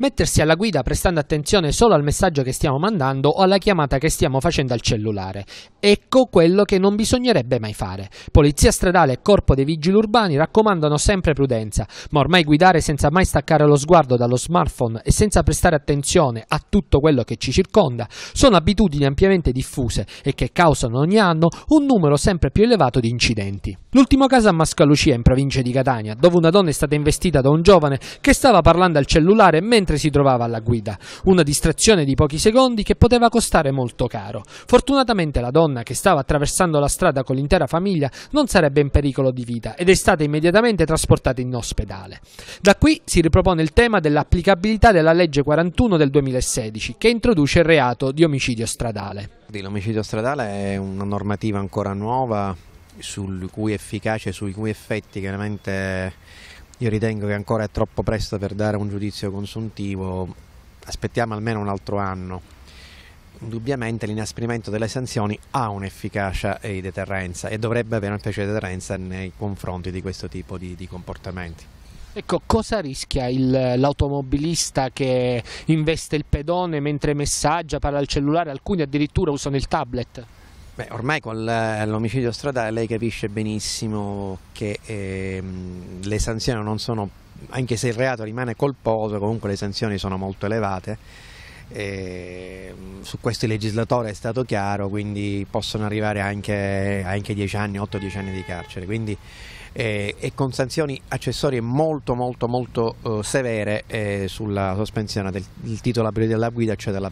Mettersi alla guida prestando attenzione solo al messaggio che stiamo mandando o alla chiamata che stiamo facendo al cellulare. Ecco quello che non bisognerebbe mai fare. Polizia stradale e Corpo dei Vigili Urbani raccomandano sempre prudenza, ma ormai guidare senza mai staccare lo sguardo dallo smartphone e senza prestare attenzione a tutto quello che ci circonda sono abitudini ampiamente diffuse e che causano ogni anno un numero sempre più elevato di incidenti. L'ultimo caso a Mascalucia in provincia di Catania, dove una donna è stata investita da un giovane che stava parlando al cellulare mentre mentre si trovava alla guida, una distrazione di pochi secondi che poteva costare molto caro. Fortunatamente la donna che stava attraversando la strada con l'intera famiglia non sarebbe in pericolo di vita ed è stata immediatamente trasportata in ospedale. Da qui si ripropone il tema dell'applicabilità della legge 41 del 2016 che introduce il reato di omicidio stradale. L'omicidio stradale è una normativa ancora nuova, sul cui efficacia e sui cui effetti chiaramente io ritengo che ancora è troppo presto per dare un giudizio consuntivo, aspettiamo almeno un altro anno. Indubbiamente l'inasprimento delle sanzioni ha un'efficacia di deterrenza e dovrebbe avere un'efficacia di deterrenza nei confronti di questo tipo di, di comportamenti. Ecco, cosa rischia l'automobilista che investe il pedone mentre messaggia, parla al cellulare, alcuni addirittura usano il tablet? Beh, ormai con l'omicidio stradale lei capisce benissimo che ehm, le sanzioni non sono, anche se il reato rimane colposo, comunque le sanzioni sono molto elevate. E ehm, su questo il legislatore è stato chiaro, quindi possono arrivare anche, anche 10 anni, 8-10 anni di carcere, quindi, eh, e con sanzioni accessorie molto molto molto eh, severe eh, sulla sospensione del, del titolo della guida, cioè della